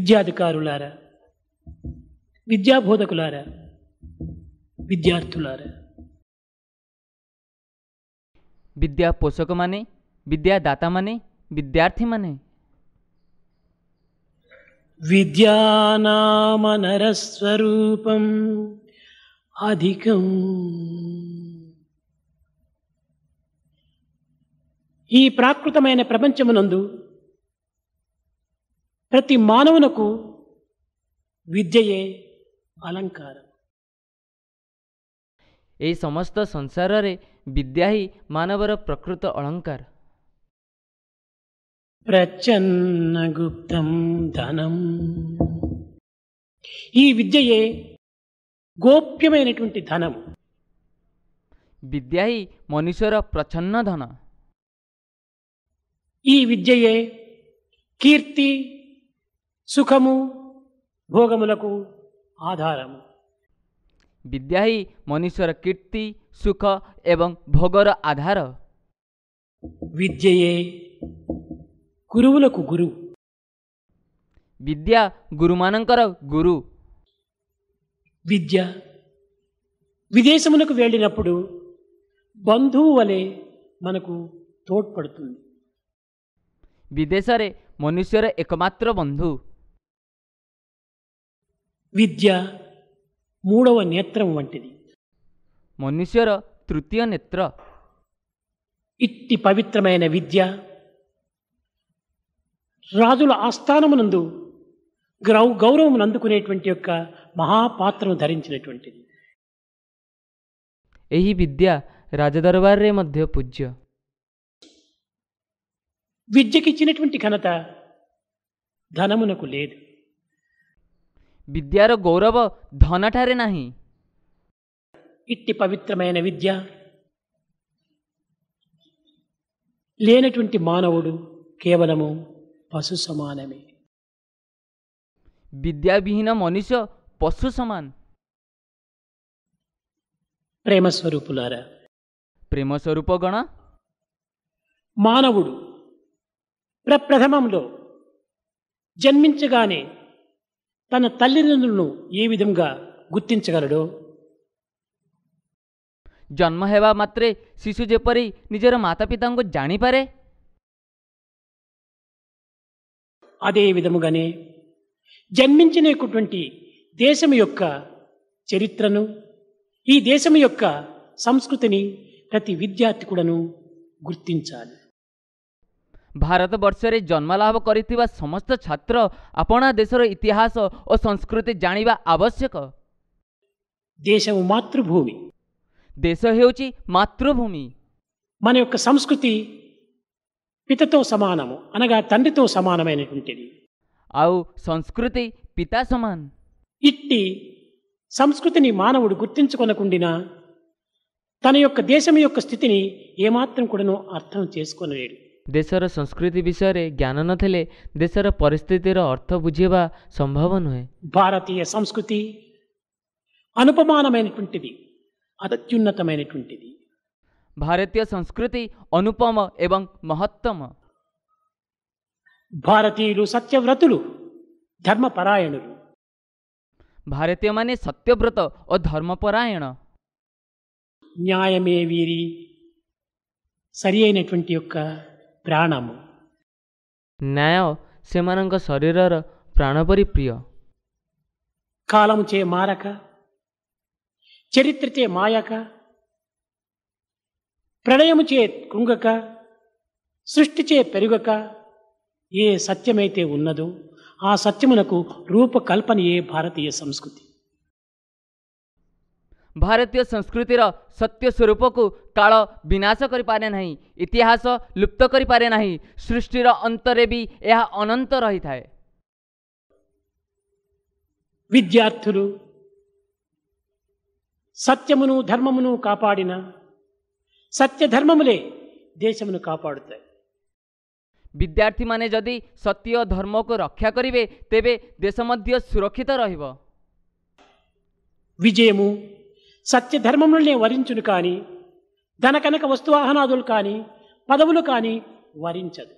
విద్యాధికారులారా విద్యాబోధకులారా విద్యార్థులారా విద్యా పోషకమని విద్యాదాతమని విద్యార్థిమని విద్యానామనరస్వరూపం అధికం ఈ ప్రాకృతమైన ప్రపంచమునందు ప్రతి మానవునకు విద్యయే అలంకారం ଏହି సమస్త ସଂସାରରେ విద్యా హి మానవర ప్రకృత అలంకార ప్రచన్న గుప్తం ధనం ఈ విద్యయే గోప్యమైనటువంటి ధనం విద్యా ହିଁ ప్రచన్న ధన ఈ విద్యయే కీర్తి సుఖము భోగములకు ఆధారము విద్యా హి మనుషుల కీర్తి సుఖ ఏం భోగర ఆధార విద్యయే గురువులకు గురు విద్యా గురుమానంకర గురు విద్య విదేశములకు వెళ్ళినప్పుడు బంధువు వలె మనకు తోడ్పడుతుంది విదేశరే మనుష్యర ఏకమాత్ర బంధువు విద్య మూడవ నేత్రం వంటిది మనుష్యర తృతీయ నేత్ర ఇట్టి పవిత్రమైన విద్య రాజుల ఆస్థానమునందు గ్రౌ గౌరవమును అందుకునేటువంటి యొక్క మహాపాత్రను ధరించినటువంటిది ఈ విద్య రాజదర్వారే మధ్య పూజ్య విద్యకిచ్చినటువంటి ఘనత ధనమునకు లేదు విద్యార గౌరవ ଧନଠାରେ ନାହିଁ ఇట్టి పవిత్రమైన విద్య లేనటువంటి మానవుడు కేవలము పశు సమానమే విద్యావిహీన మనిషి పశు సమాన్ ప్రేమస్వరూపులారా ప్రేమస్వరూప గణ మానవుడు ప్రప్రథమంలో జన్మించగానే తన తల్లిదండ్రులను ఏ విధంగా గుర్తించగలడు జన్మ హేవా మాత్రే శిశు ଯେପରି నిజర ମାତାପିତାଙ୍କୁ జానిపరే అదే విధముగానే జన్మించిన దేశం యొక్క చరిత్రను ఈ దేశం యొక్క సంస్కృతిని ప్రతి విద్యార్థి కూడాను గుర్తించాలి ଭାରତବର୍ଷରେ ଜନ୍ମଲାଭ କରିଥିବା ସମସ୍ତ ଛାତ୍ର ଆପଣା ଦେଶର ଇତିହାସ ଓ ସଂସ୍କୃତି ଜାଣିବା ଆବଶ୍ୟକ దేశ మాతృభూమి ଦେଶ ହେଉଛି ମାତୃଭୂମି మన యొక్క సంస్కృతి పితతో సమానము అనగా తండ్రితో సమానమైనటువంటిది ଆଉ ସଂସ୍କୃତି ପିତା ସମାନ ఇట్టి సంస్కృతిని మానవుడు గుర్తించుకొనకుండినా తన యొక్క దేశం యొక్క స్థితిని ఏమాత్రం కూడాను అర్థం చేసుకొనలేడు ଦେଶର ସଂସ୍କୃତି ବିଷୟରେ ଜ୍ଞାନ ନଥିଲେ ଦେଶର ପରିସ୍ଥିତିର ଅର୍ଥ ବୁଝିବା ସମ୍ଭବ ନୁହେଁ ଭାରତୀୟ ସଂସ୍କୃତି ଅନୁପମାନ ଭାରତୀୟ ସଂସ୍କୃତି ଅନୁପମ ଏବଂ ମହତ୍ତମ ଭାରତୀୟ ସତ୍ୟବ୍ରତୁ ଧର୍ମପରାୟଣରୁ ଭାରତୀୟମାନେ ସତ୍ୟବ୍ରତ ଓ ଧର୍ମପରାୟଣ ନ୍ୟାୟମେ ବିରି ସରିଅନ ଟ୍ୱେଣ୍ଟି ଓକ୍କା ପ୍ରାଣାମ ନ୍ୟାୟ ସେମାନଙ୍କ ଶରୀରର ପ୍ରାଣ ପରି ପ୍ରିୟ కాలం చే మారక చే మాయక ప్రణయము చే కృంగక చే పెరుగక ఏ సత్యమైతే ఉన్నదో ఆ సత్యమునకు రూపకల్పనయే భారతీయ సంస్కృతి ଭାରତୀୟ ସଂସ୍କୃତିର ସତ୍ୟ ସ୍ୱରୂପକୁ କାଳ ବିନାଶ କରିପାରେ ନାହିଁ ଇତିହାସ ଲୁପ୍ତ କରିପାରେ ନାହିଁ ସୃଷ୍ଟିର ଅନ୍ତରେ ବି ଏହା ଅନନ୍ତ ରହିଥାଏ ବିଦ୍ୟାର୍ଥୀରୁ ସତ୍ୟମୁନୁ ଧର୍ମମୁନୁ କାପାଡ଼ିନ ସତ୍ୟ ଧର୍ମମୁଲେ ଦେଶମୁନୁ କାପାଡ଼ୁଥାଏ ବିଦ୍ୟାର୍ଥୀମାନେ ଯଦି ସତ୍ୟ ଧର୍ମକୁ ରକ୍ଷା କରିବେ ତେବେ ଦେଶ ମଧ୍ୟ ସୁରକ୍ଷିତ ରହିବ ବିଜୟ ମୁଁ సత్య సత్యధర్మములనే వరించును కానీ ధన కనుక వస్తువాహనాదులు కానీ పదవులు కానీ వరించదు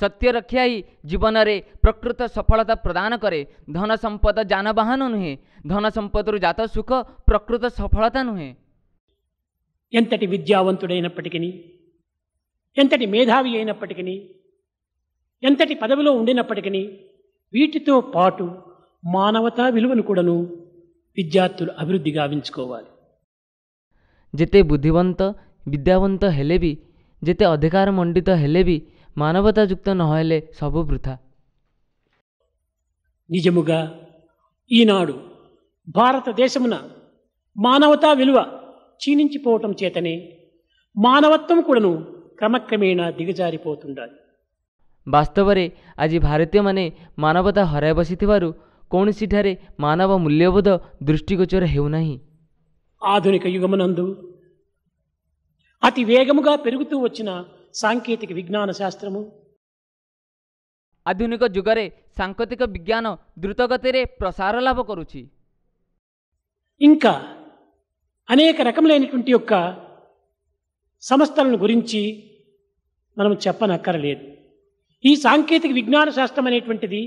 સત્ય ହିଁ ଜୀବନରେ ପ୍ରକୃତ ସଫଳତା ପ୍ରଦାନ କରେ ଧନ ସମ୍ପଦ ଯାନବାହନ ନୁହେଁ ଧନ ସମ୍ପଦରୁ జాత సుఖ ప్రకృత సఫలత ନୁହେଁ ఎంతటి విద్యావంతుడైనప్పటికీ ఎంతటి మేధావి అయినప్పటికీ ఎంతటి పదవిలో ఉండినప్పటికీ వీటితో పాటు మానవతా విలువను కూడాను విద్యార్థులు అభివృద్ధి గావించుకోవాలి ଯେତେ బుద్ధివంత విద్యావంత ହେଲେ ବି ଯେତେ ଅଧିକାର ମଣ୍ଡିତ ହେଲେ ବି ମାନବତାଯୁକ୍ତ ନହେଲେ ସବୁ ବୃଥା నిజముగా ఈనాడు భారతదేశమున మానవతా విలువ క్షీణించిపోవటం చేతనే మానవత్వం కూడాను క్రమక్రమేణా దిగజారిపోతుండాలి వాస్తవరే ଆଜି ଭାରତୀୟମାନେ ମାନବତା ହରାଇ ବସିଥିବାରୁ కోణసిఠారే మానవ మూల్యబోధ దృష్టిగోచర ହେଉନାହିଁ ఆధునిక యుగమునందు అతి వేగముగా పెరుగుతూ వచ్చిన సాంకేతిక విజ్ఞాన శాస్త్రము ఆధునిక యుగరే సాంకేతిక విజ్ఞాన ద్రుతగతిరే ప్రసార లాభ కరుచి ఇంకా అనేక రకములైనటువంటి యొక్క సంస్థలను గురించి మనం చెప్పనక్కరలేదు ఈ సాంకేతిక విజ్ఞాన శాస్త్రం అనేటువంటిది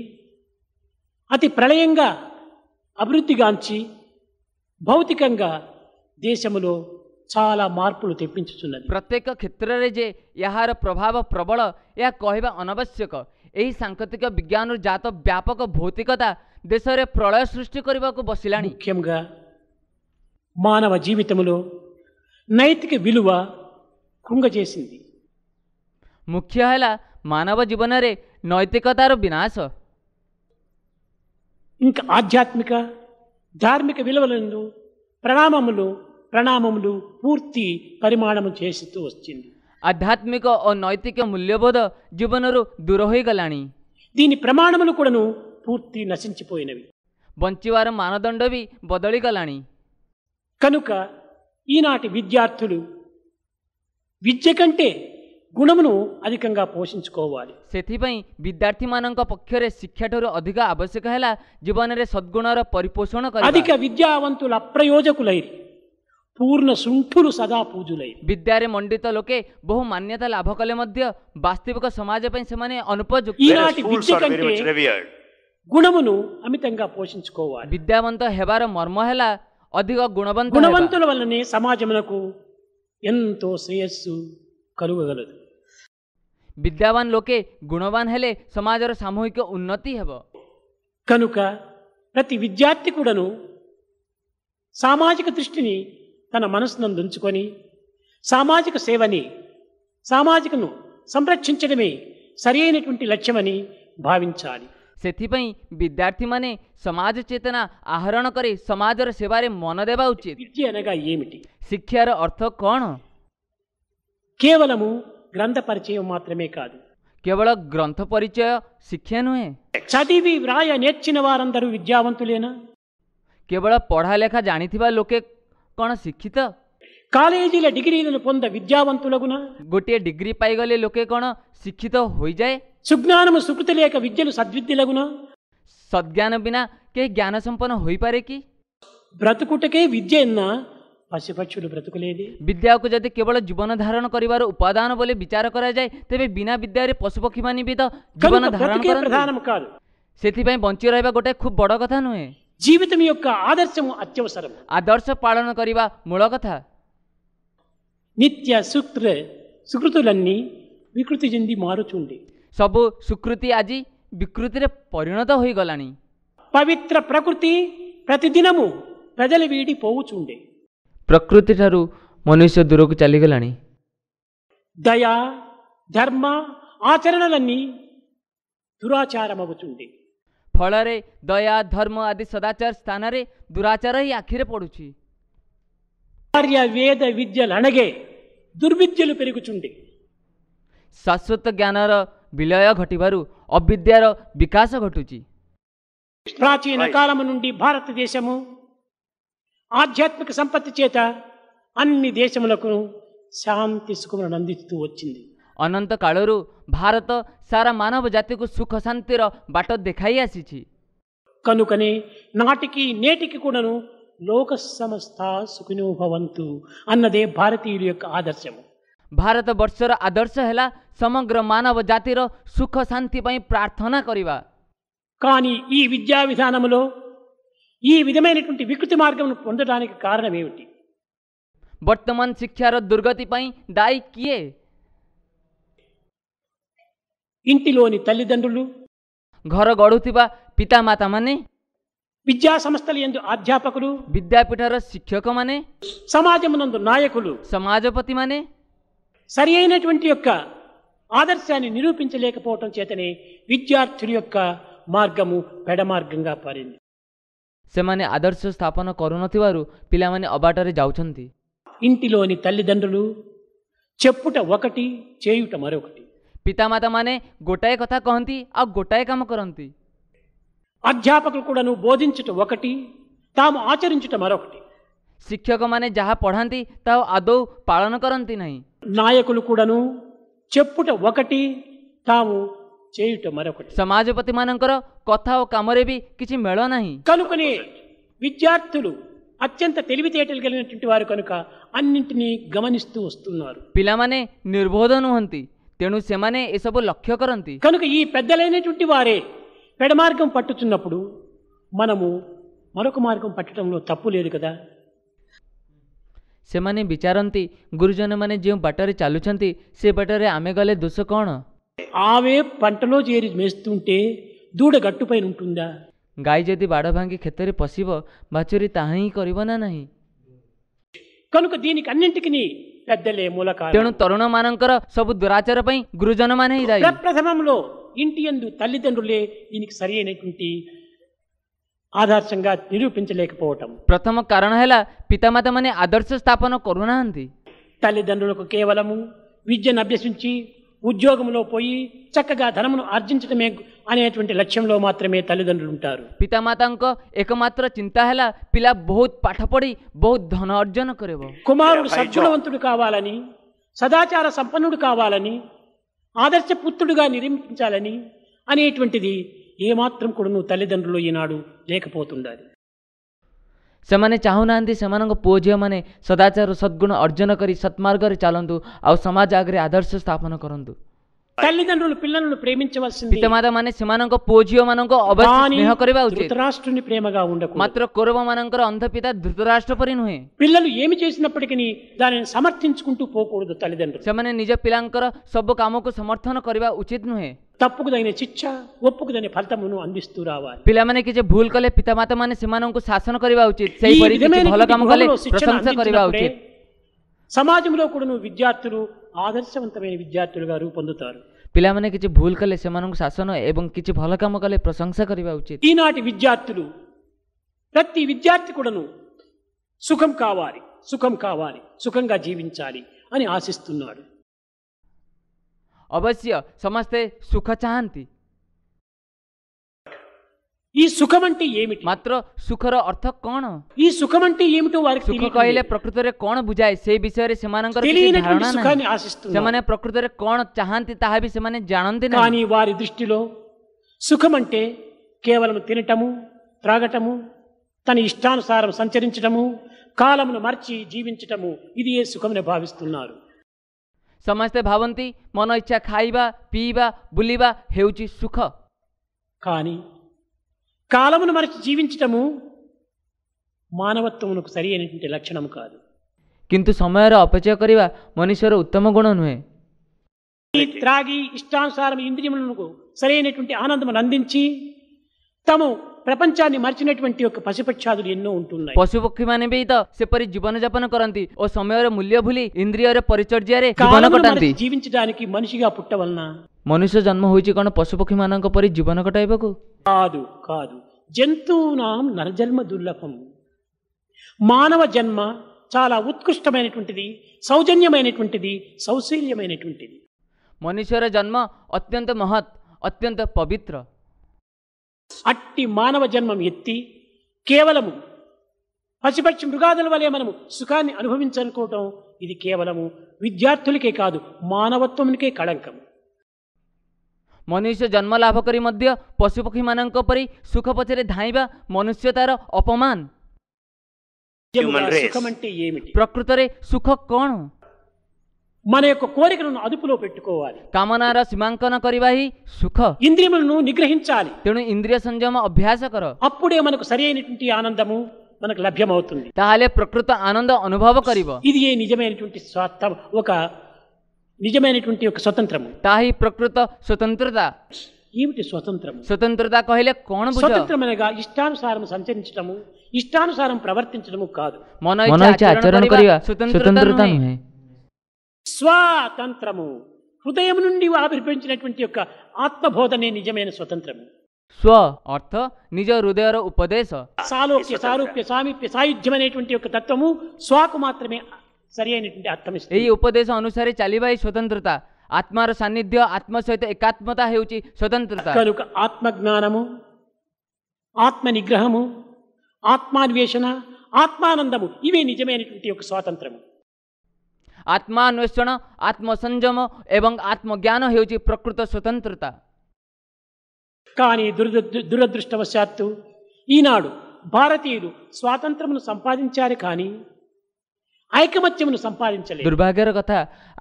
అతి ప్రళయంగా అభివృద్ధిగాంచి భౌతికంగా దేశంలో చాలా మార్పులు తెప్పించుతున్నది ప్రత్యేక క్షేత్రరే జే ఏహార ప్రభావ ప్రబల యా కహివా అనవశ్యక ఏహి సాంకేతిక విజ్ఞాన జాత వ్యాపక భౌతికత దేశరే ప్రళయ సృష్టి కరివకు బసిలాని ముఖ్యంగా మానవ జీవితములో నైతిక విలువ కుంగజేసింది ముఖ్య హల మానవ జీవనరే నైతికతార వినాశ ఇంకా ఆధ్యాత్మిక ధార్మిక విలువలను ప్రణామములు ప్రణామములు పూర్తి పరిమాణము చేస్తూ వచ్చింది ఆధ్యాత్మిక ఓ నైతిక మూల్యబోధ జీవనరు దురహోయగలని దీని ప్రమాణములు కూడాను పూర్తి నశించిపోయినవి బంచివారం మానదండవి బదలిగలాని కనుక ఈనాటి విద్యార్థులు విద్య కంటే గుణమును అధికంగా పోషించుకోవాలి ସେଥିପାଇଁ విద్యార్థిମାନଙ୍କ పక్షరే శిక్షଠାରୁ అధిక ఆవశ్యక ହେଲା ଜୀବନରେ ସଦ୍ଗୁଣର ପରିପୋଷଣ କରିବା అధిక విద్యావంతుల అప్రయోజకులైరి పూర్ణ శృంఠులు సదా పూజులైరి విద్యారే మండిత లోకే బహు మాన్యత లాభ కଲେ ମଧ୍ୟ వాస్తవిక సమాజ పై ସେମାନେ అనుపଯుక్త ఈనాటి విద్య కంటే గుణమును అమితంగా పోషించుకోవాలి విద్యావంత హెବାର మర్మ ହେଲା అధిక గుణవంత గుణవంతుల వల్లనే సమాజమునకు ఎంతో శ్రేయస్సు కలుగగలదు ବିଦ୍ୟାବାନ ଲୋକେ ଗୁଣବାନ ହେଲେ ସମାଜର ସାମୂହିକ ଉନ୍ନତି ହେବ కనుక ప్రతి విద్యార్థి కూడాను సామాజిక దృష్టిని తన మనసునందు ఉంచుకొని సామాజిక సేవని సామాజికను సంరక్షించడమే సరి అయినటువంటి లక్ష్యమని భావించాలి ସେଥିପାଇଁ ବିଦ୍ୟାର୍ଥୀମାନେ సమాజ చేతన ఆహరణ କରି ସମାଜର ସେବାରେ ମନ ଦେବା ଉଚିତ విద్య అనగా ఏమిటి శిక్షార అర్థ କ'ଣ కేవలము గ్రంథ పరిచయం మాత్రమే కాదు కేవలం గ్రంథ పరిచయ శిక్షణే చదివి వ్రాయ నేర్చిన వారందరూ విద్యావంతులేనా కేవలం పఢాలేఖ జానిଥିବା లోకే କ'ଣ శిక్షిత కాలేజీల డిగ్రీలను పొంద విద్యావంతులగున ଗୋଟିଏ ଡିଗ୍ରୀ ପାଇଗଲେ లోకే କ'ଣ శిక్షిత ହୋଇଯାଏ సుజ్ఞానము సుకృతి లేక విద్యను సద్విద్య సద్విద్యలగున సద్జ్ఞానం బినా కే జ్ఞాన సంపన్న ହୋଇପାରେ କି బ్రతుకుటకే విద్య ఎన్నా पशुपक्षुल ब्रतुकुलेदि विद्या को यदि केवल जीवन धारण करिवार उपादान बोले विचार करा जाए तेबे बिना विद्या रे पशुपक्षी माने भी तो जीवन धारण करन प्रधानम कर सेथिपई बंची रहबा गोटे खूब बड़ कथा नुहे जीवितम योग्य आदर्शम अत्यवसरम आदर्श पालन करिवा मूल कथा नित्य सूत्र सुकृतुलन्नी विकृति जिंदी मारुचुंडी सब सुकृति आजी विकृति रे परिणत होई गलानी पवित्र प्रकृति प्रतिदिनमु ప్రజలు వీడి పోవుచుండే ପ୍ରକୃତିଠାରୁ ମନୁଷ୍ୟ ଦୂରକୁ ଚାଲିଗଲାଣି ଦୟା ଧର୍ମ ଆଚରଣ దురాచారం అవుతుంది ଫଳରେ ଦୟା ଧର୍ମ ଆଦି ସଦାଚାର ସ୍ଥାନରେ ଦୁରାଚାର ହିଁ ଆଖିରେ ପଡ଼ୁଛି ఆర్య వేద విద్యలు అణగే దుర్విద్యలు పెరుగుచుండే ଶାଶ୍ୱତ ଜ୍ଞାନର ବିଲୟ ଘଟିବାରୁ ଅବିଦ୍ୟାର ବିକାଶ ଘଟୁଛି ప్రాచీన కాలము ଭାରତ భారతదేశము ఆధ్యాత్మిక సంపత్తి చేత అన్ని దేశములకు శాంతి సుఖములను అందిస్తూ వచ్చింది అనంత కాళరు భారత సారా మానవ ଜାତିକୁ ସୁଖ ଶାନ୍ତିର ବାଟ ଦେଖାଇ కనుకనే నాటికి నేటికి కూడాను లోక సమస్త సుఖినో అన్నదే భారతీయుల యొక్క ఆదర్శము భారత వర్షర ఆదర్శ హెలా సమగ్ర మానవ ଜାତିର సుఖ శాంతి పై ప్రార్థన కరివా కానీ ఈ విద్యా విధానములో ఈ విధమైనటువంటి వికృతి మార్గం పొందడానికి కారణం ఏమిటి వర్తమాన్ శిక్షార దుర్గతిపై ପାଇଁ ఇంటిలోని తల్లిదండ్రులు ଘର ଗଢ଼ୁଥିବା ପିତାମାତାମାନେ విద్యా సంస్థల ఎందు అధ్యాపకులు ବିଦ୍ୟାପୀଠର శిక్షకమనే సమాజమునందు నాయకులు ସମାଜପତିମାନେ సరి అయినటువంటి యొక్క ఆదర్శాన్ని నిరూపించలేకపోవటం చేతనే విద్యార్థుల యొక్క మార్గము పెడమార్గంగా పారింది ସେମାନେ ଆଦର୍ଶ ସ୍ଥାପନ କରୁନଥିବାରୁ ପିଲାମାନେ ଅବାଟରେ ଯାଉଛନ୍ତି ఇంటిలోని తల్లిదండ్రులు చెప్పుట ఒకటి చేయుట మరొకటి ପିତାମାତାମାନେ ଗୋଟାଏ କଥା କହନ୍ତି ଆଉ ଗୋଟାଏ କାମ କରନ୍ତି అధ్యాపకులు కూడాను బోధించుట ఒకటి తాము ఆచరించుట మరొకటి ଶିକ୍ଷକମାନେ ଯାହା ପଢ଼ାନ୍ତି ତାହା ଆଦୌ ପାଳନ କରନ୍ତି ନାହିଁ నాయకులు కూడాను చెప్పుట ఒకటి తాము చేయుట మరొకటి సమాజపతి మానంకర కథా ఓ కామరే బి కిచి మేళ నాహి కనుకనే విద్యార్థులు అత్యంత తెలివితేటలు కలిగినటువంటి వారు కనుక అన్నింటినీ గమనిస్తూ వస్తున్నారు పిల్లమనే నిర్బోధ నుహంతి ତେଣୁ సెమనే ଏସବୁ లక్ష్య కరంతి కనుక ఈ పెద్దలైనటువంటి వారే పెడమార్గం పట్టుతున్నప్పుడు మనము మరొక మార్గం పట్టడంలో తప్పు లేదు కదా సెమనే విచారంతి గురుజనమనే ଯେଉଁ బట్టరి చాలుచంతి సే బట్టరే ఆమె గలే ଦୋଷ కోణ ఆమె పంటలో చేరి మేస్తుంటే దూడ గట్టుపైన ఉంటుందా గాయ ଯଦି బాడ భాంగి କ୍ଷେତରେ ପଶିବ బచురి తాహీ కరివనా କରିବ కనుక దీనికి అన్నింటికి పెద్దలే మూల తేను తరుణ ତରୁଣମାନଙ୍କର సబు దురాచార పై గురుజన మానే ఇదాయి ప్రప్రథమంలో ఇంటి యందు తల్లిదండ్రులే దీనికి సరియైనటువంటి ఆదర్శంగా నిరూపించలేకపోవటం ପ୍ରଥମ କାରଣ ହେଲା ପିତାମାତାମାନେ ଆଦର୍ଶ ସ୍ଥାପନ କରୁନାହାନ୍ତି తల్లిదండ్రులకు కేవలము విద్యను అభ్యసించి ఉద్యోగంలో పోయి చక్కగా ధనమును ఆర్జించడమే అనేటువంటి లక్ష్యంలో మాత్రమే తల్లిదండ్రులు ఉంటారు పితామాతଙ୍କ ఏకమాత్ర చింత హెలా పిలా బహుత్ పాఠపడి బహుత్ ధన అర్జన కుమారుడు సద్గుణవంతుడు కావాలని సదాచార సంపన్నుడు కావాలని ఆదర్శ పుత్రుడుగా నిర్మించాలని అనేటువంటిది ఏమాత్రం కూడా నువ్వు తల్లిదండ్రులు ఈనాడు లేకపోతుండాలి ସେମାନେ ଚାହୁଁନାହାନ୍ତି ସେମାନଙ୍କ ପୁଅ ଝିଅମାନେ ସଦାଚାର ସଦ୍ଗୁଣ ଅର୍ଜନ କରି ସତ୍ମାର୍ଗରେ ଚାଲନ୍ତୁ ଆଉ ସମାଜ ଆଗରେ ଆଦର୍ଶ ସ୍ଥାପନ କରନ୍ତୁ తల్లిదండ్రులు పిల్లలను ప్రేమించవలసింది పితమాతମାନେ ସେମାନଙ୍କ ପୁଅ ଝିଅମାନଙ୍କ ଅବଶ୍ୟ ସ୍ନେହ କରିବା ଉଚିତ ଧୃତରାଷ୍ଟ୍ରୁని ప్రేమగా ఉండకు మాత్ర కౌరవମାନଙ୍କର ଅନ୍ଧପିତା ଧୃତରାଷ୍ଟ୍ର ପରି ନୁହେଁ పిల్లలు ఏమి చేసినప్పటికీ దానిని సమర్థించుకుంటూ పోకూడదు తల్లిదండ్రులు ସେମାନେ ନିଜ ପିଲାଙ୍କର ସବୁ କାମକୁ ସମର୍ଥନ କରିବା ଉଚିତ ନୁହେଁ తప్పుకు తప్పుకుదగిన శిక్ష ఒప్పుకు దాని ఫలితమును అందిస్తూ రావాలి పిల్లమనికి జే భూల్ కలే పితామాత మన సిమానంకు శాసన కరివా ఉచిత్ సేయి పరిదిమేని భల సమాజంలో కూడాను విద్యార్థులు ఆదర్శవంతమైన విద్యార్థులుగా రూపొందుతారు పిల్లమని కిచి భూల్ కలే సిమానంకు శాసన ఏబం కిచి భల కమ కలే ప్రశంస కరివా ఉచిత్ ఈనాటి విద్యార్థులు ప్రతి విద్యార్థి కూడాను సుఖం కావాలి సుఖం కావాలి సుఖంగా జీవించాలి అని ఆశిస్తున్నాడు అవశ్య సమస్తే సుఖ ଚାହାନ୍ତି ఈ సుఖం అంటే ఏమిటి మాత్ర సుఖర అర్థ କ'ଣ ఈ సుఖం అంటే ఏమిటో వారికి ସୁଖ తెలియటం କହିଲେ లేదు. ପ୍ରକୃତରେ କ'ଣ ବୁଝାଏ ସେ ବିଷୟରେ ସେମାନଙ୍କର କିଛି తెలియనటువంటి ଧାରଣା సుఖాన్ని ନାହିଁ ఆశిస్తున్నారు ସେମାନେ ପ୍ରକୃତରେ କ'ଣ ଚାହାନ୍ତି ତାହା ବି ସେମାନେ కానీ వారి దృష్టిలో సుఖం అంటే కేవలం తినటము త్రాగటము తన ఇష్టానుసారం సంచరించటము కాలమును మర్చి జీవించటము ఇది ఏ సుఖమని భావిస్తున్నారు ସମସ୍ତେ ଭାବନ୍ତି ମନ ଇଚ୍ଛା ଖାଇବା ପିଇବା ବୁଲିବା ହେଉଛି ସୁଖ కాని కాలమును మరిచి జీవించటము మానవత్వమునకు సరి అయినటువంటి లక్షణము కాదు କିନ୍ତୁ ସମୟର ଅପଚୟ କରିବା ମନୁଷ୍ୟର ଉତ୍ତମ ଗୁଣ ନୁହେଁ త్రాగి ఇష్టానుసారం ఇంద్రియములకు అయినటువంటి ఆనందమును అందించి తము ప్రపంచాన్ని మార్చినటువంటి ఒక పశుపక్షాదులు ఎన్నో ఉంటున్నాయి పశుపక్షి మన ତ ସେପରି ଜୀବନଯାପନ କରନ୍ତି ఓ సమయంలో మూల్య భూలి ఇంద్రియର పరిచర్యରେ ଜୀବନ କଟାନ୍ତି జీవించడానికి మనిషిగా పుట్టవలన జన్మ హోచి కొన పశుపక్షి ପଶୁପକ୍ଷୀମାନଙ୍କ పరి జీవన କଟାଇବାକୁ కాదు కాదు జంతువు నాం నరజన్మ దుర్లభం మానవ జన్మ చాలా ఉత్కృష్టమైనటువంటిది సౌజన్యమైనటువంటిది సౌశీల్యమైనటువంటిది మనుషుల జన్మ అత్యంత మహత్ అత్యంత పవిత్ర అట్టి మానవ జన్మం ఎత్తి కేవలము పసిపక్షి మృగాదుల వలె మనము సుఖాన్ని అనుభవించనుకోవటం ఇది కేవలము విద్యార్థులకే కాదు మానవత్వంకే కళంకము ମନୁଷ୍ୟ ଜନ୍ମ ଲାଭ କରି ମଧ୍ୟ ପଶୁପକ୍ଷୀମାନଙ୍କ ପରି ସୁଖ ପଛରେ ଧାଇଁବା ମନୁଷ୍ୟତାର ଅପମାନ ప్రకృతరే సుఖ କ'ଣ మన యొక్క కోరికలను అదుపులో పెట్టుకోవాలి కామనార సీమాంకన కరివాహి సుఖ ఇంద్రియములను నిగ్రహించాలి ତେଣୁ ఇంద్రియ ସଂଯମ అభ్యాస కర అప్పుడే మనకు సరి అయినటువంటి ఆనందము మనకు లభ్యమవుతుంది తాలే ప్రకృత ఆనంద అనుభవ కరివ ఇది ఏ నిజమైనటువంటి స్వార్థ ఒక నిజమైనటువంటి ఒక స్వతంత్రము తాహి ప్రకృత స్వతంత్రత ఏమిటి స్వతంత్రము స్వతంత్రత కహిలే కోణ స్వతంత్రం అనగా ఇష్టానుసారం సంచరించడము ఇష్టానుసారం ప్రవర్తించడము కాదు మన స్వతంత్రత ଆଚରଣ స్వాతంత్రము హృదయం నుండి ఆవిర్భించినటువంటి యొక్క ఆత్మబోధనే నిజమైన స్వతంత్రము స్వ అర్థ నిజ హృదయ ఉపదేశ సాలోక్య సారూప్య సామీప్య సాయుధ్యం అనేటువంటి యొక్క తత్వము స్వాకు మాత్రమే సరి అయినటువంటి అర్థం ఈ ఉపదేశం అనుసారి చలివై స్వతంత్రత ఆత్మార సాన్నిధ్య ఆత్మ సహిత ఏకాత్మత ହେଉଛି స్వతంత్రత కనుక ఆత్మజ్ఞానము ఆత్మ నిగ్రహము ఆత్మాన్వేషణ ఆత్మానందము ఇవే నిజమైనటువంటి యొక్క స్వాతంత్రము ଆତ୍ମାନ୍ୱେଷଣ ఆత్మసంజమ ଏବଂ ఆత్మజ్ఞాన ହେଉଛି ప్రకృత స్వతంత్రత కానీ దురద దురదృష్టవశాత్తు ఈనాడు భారతీయులు స్వాతంత్రమును సంపాదించారు కానీ ఐకమత్యమును సంపాదించలేదు దుర్భాగ్యర కథ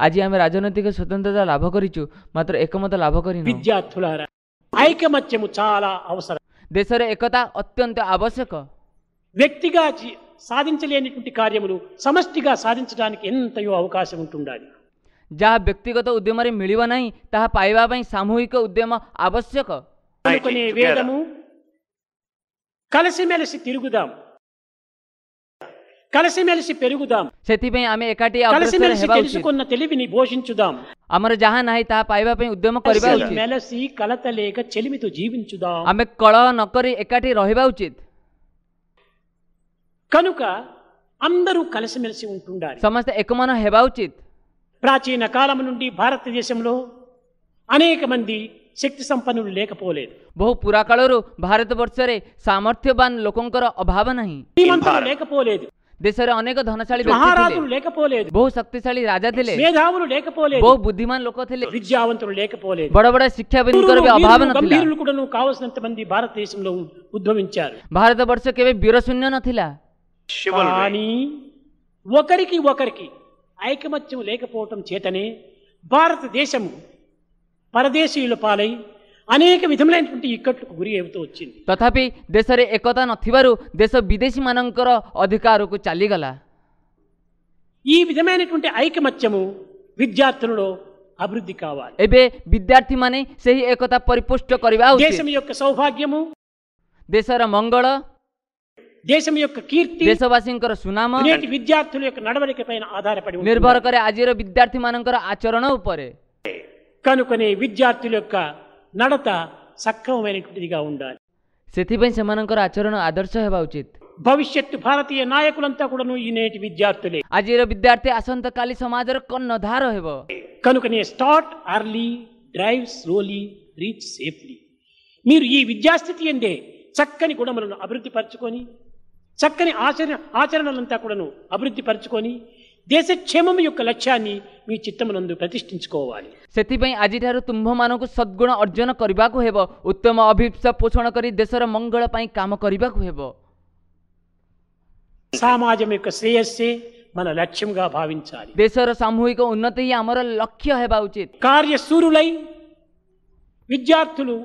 ଆଜି ఆమె రాజనైతిక స్వతంత్రత లాభ కరిచు మాత్ర ఏకమత లాభ కరి విద్యార్థులారా ఐకమత్యము చాలా అవసరం దేశ ଏକତା ଅତ୍ୟନ୍ତ ଆବଶ୍ୟକ వ్యక్తిగా సాధించలేనిటువంటి కార్యములు సమష్టిగా సాధించడానికి ఎంతయో అవకాశం ఉంటుండాలి ଯାହା ବ୍ୟକ୍ତିଗତ ଉଦ୍ୟମରେ ମିଳିବ ନାହିଁ ତାହା ପାଇବା ପାଇଁ ସାମୂହିକ ଉଦ୍ୟମ ଆବଶ୍ୟକ వేదము కలిసిమెలిసి తిరుగుదాం కలిసిమెలిసి పెరుగుదాం ସେଥିପାଇଁ ଆମେ ଏକାଠି కలిసిమెలిసి తెలుసుకున్న తెలివిని పోషించుదాం ଆମର ଯାହା ନାହିଁ ତାହା ପାଇବା ପାଇଁ ଉଦ୍ୟମ କରିବା ଉଚିତ మెలసి కలత లేక చెలిమితో జీవించుదాం ଆମେ କଳହ ନକରି ଏକାଠି ରହିବା ଉଚିତ కనుక అందరూ కలిసిమెలిసి ఉంటుండాలి సమస్త ఎకుమన హెబావుచిత్ ప్రాచీన కాలం నుండి భారతదేశంలో అనేక మంది శక్తి సంపన్నులు లేకపోలేదు బహు పురాకాళరు భారతవర్షరే సామర్థ్యవాన్ లోకంకర అభావ నహి లేకపోలేదు దేశర అనేక ధనశాలి మహారాజులు లేకపోలేదు బహు శక్తిశాలి రాజా థిలే మేధావులు లేకపోలేదు బహు బుద్ధిమాన్ లోక థిలే విద్యావంతులు లేకపోలేదు బడ బడ అభావ అభావం గంభీరులు కూడాను కావలసినంత మంది భారతదేశంలో ఉద్భవించారు భారతవర్ష కేవే శూన్య నథిలా కానీ ఒకరికి ఒకరికి ఐకమత్యం లేకపోవటం చేతనే భారతదేశము పరదేశీయుల పాలై అనేక విధములైనటువంటి ఇక్కట్లకు గురి అవుతూ వచ్చింది తథాపి దేశరే ఏకత నథివారు దేశ విదేశీ మనంకర అధికారుకు చల్లిగల ఈ విధమైనటువంటి ఐకమత్యము విద్యార్థులలో అభివృద్ధి కావాలి ఏబే విద్యార్థి మనే సేహి ఏకత పరిపుష్ట కరివా దేశం యొక్క సౌభాగ్యము దేశర మంగళ దేశం యొక్క కీర్తి దేశవాసీ ସୁନାମ నేటి విద్యార్థుల యొక్క నడవడిక పైన ఆధారపడి నిర్భర కరే విద్యార్థి మన ఆచరణ ଉପରେ కనుకనే విద్యార్థుల యొక్క నడత సక్రమమైనటువంటిదిగా ఉండాలి ସେଥିପାଇଁ ସେମାନଙ୍କର ଆଚରଣ ଆଦର୍ଶ ହେବା ଉଚିତ భవిష్యత్తు భారతీయ నాయకులంతా కూడాను ఈ నేటి విద్యార్థులే విద్యార్థి ବିଦ୍ୟାର୍ଥୀ కాలి ସମାଜର కన్నధార హెవ కనుకనే start early drive slowly reach safely మీరు ఈ విద్యాస్థితి ఎందే చక్కని గుణములను అభివృద్ధి పరచుకొని చక్కని ఆచరణ ఆచరణలంతా కూడాను అభివృద్ధిపరచుకొని దేశక్షేమం యొక్క లక్ష్యాన్ని మీ చిత్తమునందు ప్రతిష్ఠించుకోవాలి ସେଥିପାଇଁ ଆଜିଠାରୁ ତୁମ୍ଭମାନଙ୍କୁ ସଦ୍ଗୁଣ ଅର୍ଜନ କରିବାକୁ ହେବ ଉତ୍ତମ ଅଭିପ୍ସା ପୋଷଣ କରି ଦେଶର ମଙ୍ଗଳ ପାଇଁ କାମ କରିବାକୁ ହେବ సమాజం యొక్క శ్రేయస్సే మన లక్ష్యంగా భావించాలి ଦେଶର ସାମୂହିକ ଉନ୍ନତି ହିଁ ଆମର ଲକ୍ଷ୍ୟ ହେବା ଉଚିତ కార్యశూరులై విద్యార్థులు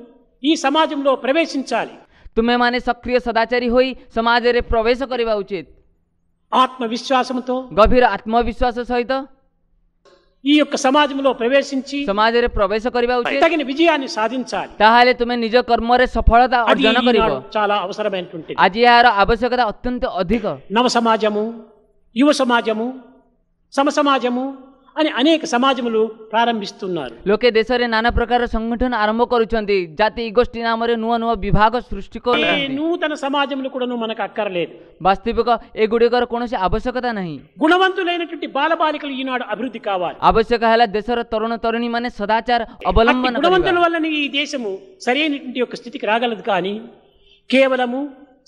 ఈ సమాజంలో ప్రవేశించాలి ତୁମେମାନେ ସକ୍ରିୟ ସଦାଚାରୀ ହୋଇ ସମାଜରେ ପ୍ରବେଶ କରିବା ଉଚିତ ఆత్మవిశ్వాసంతో గభీర ఆత్మవిశ్వాస సహిత ఈ యొక్క సమాజంలో ప్రవేశించి సమాజరే ప్రవేశ କରିବା ఉచిత తగిన విజయాన్ని సాధించాలి తాహలే తుమే నిజ కర్మరే సఫలత అర్జన కరిబ చాలా అవసరమైనటువంటి ఆజి యార ఆవశ్యకత అత్యంత అధిక నవ సమాజము యువ సమాజము సమ సమాజము అని అనేక సమాజములు ప్రారంభిస్తున్నారు లోకే ଦେଶରେ నానా ప్రకార సంఘటన ఆరంభ కరుచుంది జాతి ଗୋଷ୍ଠୀ ନାମରେ ନୂଆ ନୂଆ విభాగ సృష్టి నూతన సమాజములు కూడాను మనకు అక్కర్లేదు ବାସ୍ତବିକ ଏଗୁଡ଼ିକର కొనసి ఆవశ్యకత ନାହିଁ గుణవంతులైనటువంటి బాలబాలికలు ఈనాడు అభివృద్ధి కావాలి ఆవశ్యక ହେଲା ଦେଶର తరుణ తరుణి మన సదాచార అవలంబన గుణవంతుల କରିବା వల్లనే ఈ దేశము సరైనటువంటి యొక్క స్థితికి రాగలదు కానీ కేవలము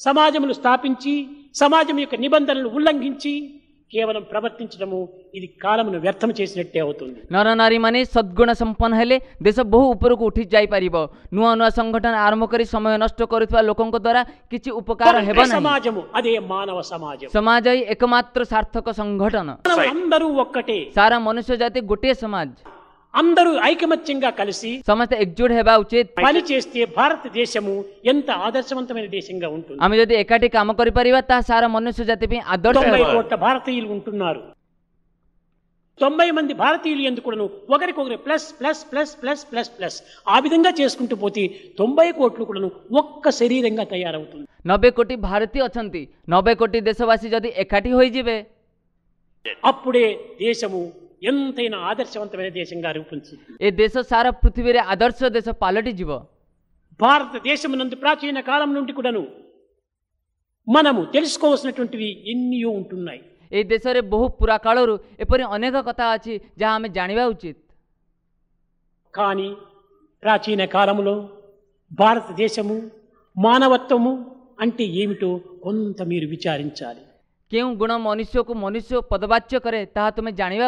సమాజములు స్థాపించి సమాజం యొక్క నిబంధనలు ఉల్లంఘించి केवलम प्रवर्तित चमू इदि कालमने व्यर्थम चेसिनट्टे అవుతుంది నారనారిమనే సద్గుణ సంపన హలే దేశ బహు ఉపరుకు ఉటి జై పరిబో నुआनुआ సంఘటన్ ఆరంభ కరి సమయ నష్ట కరి తవా లోకونکو దారా కిచి ఉపకార్ హేబనే సమాజము అదే మానవ సమాజము సమాజై ఏకమాత్ర సార్థక సంఘటన్ అందరు ఒక్కటే సారా మనుష జాతి గుటే సమాజ్ అందరూ ఐకమత్యంగా కలిసి సమస్త একজোট హెబా ఉచిత్ పని చేస్తే భారతదేశము ఎంత ఆదర్శవంతమైన దేశంగా ఉంటుంది ఆమె যদি একাটি కామ করি পারিবা তা మనుషు মনুষ্য కోట్ల భారతీయులు ఉంటున్నారు తొంభై మంది భారతీయులు ఎందుకును ఒకరికొకరు plus plus plus plus plus plus ఆ విధంగా చేసుకుంటూ పోతే తొంభై కోట్లు కూడాను ఒక్క శరీరంగా తయారవుతుంది నవ్వై కోటి భారతీయ అଛନ୍ତି నబ్బే కోటి దేశవాసీ যদি একাটি అప్పుడే దేశము ఎంతైనా ఆదర్శవంతమైన దేశంగా రూపొందించింది ఏ దేశ సారా పృథివీరే ఆదర్శ దేశ జీవ భారతదేశం నందు ప్రాచీన కాలం నుండి కూడాను మనము తెలుసుకోవాల్సినటువంటివి ఎన్నియో ఉంటున్నాయి ఏ దేశరే బహు పురాకాళరు ఎపరి అనేక కథ అచ్చి జా ఆమె జాణివా ఉచిత్ కానీ ప్రాచీన కాలంలో భారతదేశము మానవత్వము అంటే ఏమిటో కొంత మీరు విచారించాలి కేం గుణం మనుష్యకు మనుష్య ପଦବାଚ୍ୟ କରେ ତାହା ତୁମେ ଜାଣିବା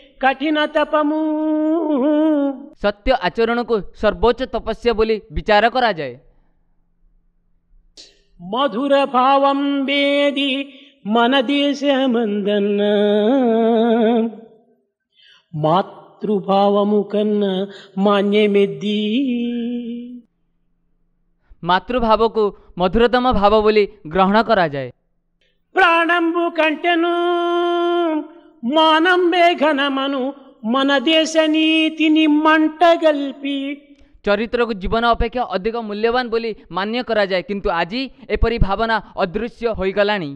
କଠିନ ତପମୁ ସତ୍ୟ ଆଚରଣକୁ ସର୍ବୋଚ୍ଚ ତପସ୍ୟା ବୋଲି ବିଚାର କରାଯାଏ ମଧୁର ଭାବମ ବେଦି ମନ ଦେଶ ମନ୍ଦନ ମାତୃଭାବମୁ କନ୍ନ ମାନ୍ୟ ମେଦି ମାତୃଭାବକୁ ମଧୁରତମ ଭାବ ବୋଲି ଗ୍ରହଣ କରାଯାଏ ପ୍ରାଣମ୍ବୁ କଣ୍ଟେନୁ మానం మన దేశ నీతి నిమ్మంట గల్పి ଚରିତ୍ରକୁ ଜୀବନ ଅପେକ୍ଷା ଅଧିକ ମୂଲ୍ୟବାନ ବୋଲି ମାନ୍ୟ କରାଯାଏ କିନ୍ତୁ ଆଜି ଏପରି ଭାବନା ଅଦୃଶ୍ୟ ହୋଇଗଲାଣି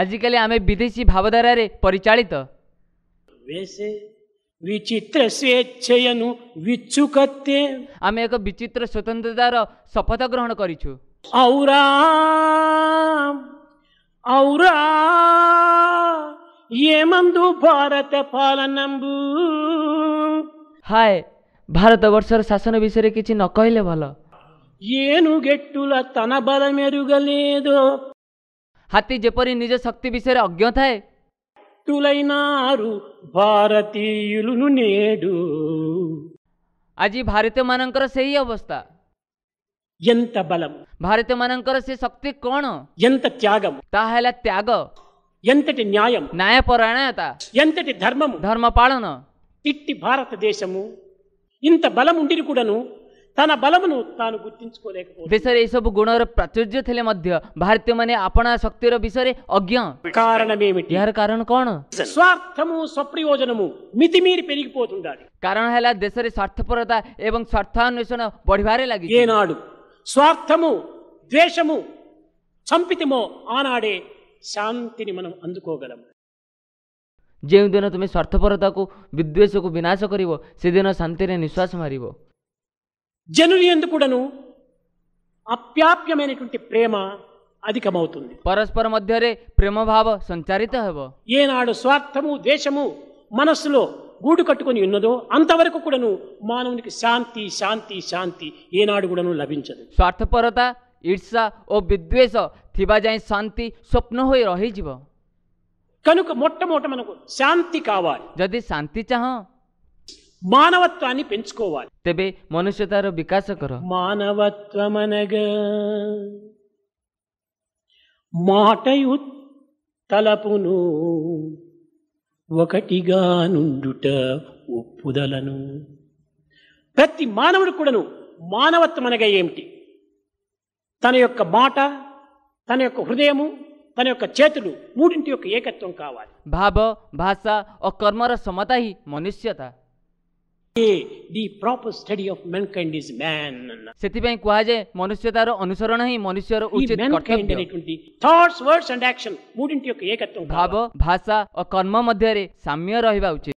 ଆଜିକାଲି ଆମେ ବିଦେଶୀ ଭାବଧାରାରେ ପରିଚାଳିତ ଆମେ ଏକ ବିଚିତ୍ର ସ୍ୱତନ୍ତ୍ରତାର ଶପଥ ଗ୍ରହଣ କରିଛୁ औरा औरा यमन्दु भारत पालनम्बु हाय भारत वर्षर शासन विषयरे किछि न कहिले भलो येनु गेट्टुल तन बल मेरुगलेदो हाती जेपरि निज शक्ति विषयरे अज्ञ थाए तुलैनारु भारतीयुलु नेडु आजि भारतीय मानंकर सही अवस्था ఎంత బలం భారత మనంకర ସେ శక్తి କ'ଣ ఎంత త్యాగం తాహల త్యాగ ఎంతటి న్యాయం న్యాయపరాయణత ఎంతటి ధర్మము ధర్మ పాలన ఇట్టి భారతదేశము ఇంత బలం ఉండిని కూడాను తన బలమును తాను గుర్తించుకోలేకపోతే దేశర గుర్తించుకోలేకపోతుంది ଦେଶରେ ଏସବୁ ଗୁଣର ପ୍ରାଚୁର୍ଯ୍ୟ ଥିଲେ ମଧ୍ୟ ଭାରତୀୟମାନେ ଆପଣା ଶକ୍ତିର విషୟରେ ଅଜ୍ଞ కారణమేమిటి ଏହାର కారణం కోణ స్వార్థము స్వప్రయోజనము మితిమీరి పెరిగిపోతుండాలి କାରଣ ହେଲା ଦେଶରେ స్వార్థపరత ఏవం స్వార్థాన్వేషణ బడివారే లాగి ఏనాడు స్వార్థము ద్వేషము చంపితిమో ఆనాడే శాంతిని మనం అందుకోగలం ଯେଉଁଦିନ ତୁମେ ସ୍ୱାର୍ଥପରତାକୁ ବିଦ୍ୱେଷକୁ ବିନାଶ କରିବ ସେଦିନ ଶାନ୍ତିରେ ନିଶ୍ୱାସ ମାରିବ జనుని ఎందు కూడాను అప్యాప్యమైనటువంటి ప్రేమ అధికమవుతుంది ପରସ୍ପର ମଧ୍ୟରେ ପ୍ରେମ ଭାବ ସଞ୍ଚାରିତ ହେବ ఏనాడు స్వార్థము ద్వేషము మనస్సులో గూడు కట్టుకొని ఉన్నదో అంతవరకు కూడాను మానవునికి శాంతి శాంతి శాంతి ఏనాడు కూడాను లభించదు స్వార్థపరత ଇର୍ଷା ఓ విద్వేష ଥିବା శాంతి స్వప్న ସ୍ୱପ୍ନ ହୋଇ కనుక మొట్టమొదట మనకు శాంతి కావాలి ଯଦି శాంతి చహ మానవత్వాన్ని పెంచుకోవాలి తెబే ମନୁଷ୍ୟତାର వికాస కర మానవత్వమనగా మాటయు తలపును ఒకటిగా నుండుట ఒప్పుదలను ప్రతి మానవుడు కూడాను మానవత్వం అనగా ఏమిటి తన యొక్క మాట తన యొక్క హృదయము తన యొక్క చేతులు మూడింటి యొక్క ఏకత్వం కావాలి భావ భాష ఓ కర్మర సమత మనుష్యత ସେଥିପାଇଁ କୁହାଯାଏ ମନୁଷ୍ୟ ତାର ଅନୁସରଣ ହିଁ ମନୁଷ୍ୟର ଉଚିତ ଭାବ ଭାଷା ଓ କର୍ମ ମଧ୍ୟରେ ସାମ୍ୟ ରହିବା ଉଚିତ